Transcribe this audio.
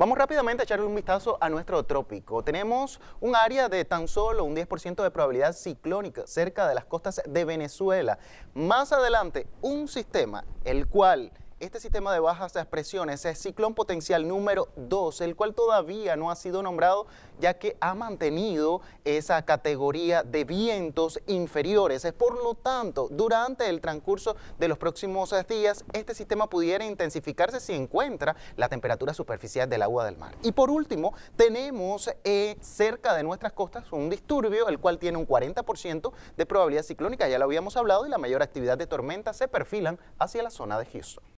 Vamos rápidamente a echarle un vistazo a nuestro trópico. Tenemos un área de tan solo un 10% de probabilidad ciclónica cerca de las costas de Venezuela. Más adelante, un sistema el cual este sistema de bajas presiones es ciclón potencial número 2, el cual todavía no ha sido nombrado ya que ha mantenido esa categoría de vientos inferiores. Por lo tanto, durante el transcurso de los próximos eh, días, este sistema pudiera intensificarse si encuentra la temperatura superficial del agua del mar. Y por último, tenemos eh, cerca de nuestras costas un disturbio, el cual tiene un 40% de probabilidad ciclónica, ya lo habíamos hablado, y la mayor actividad de tormentas se perfilan hacia la zona de Houston.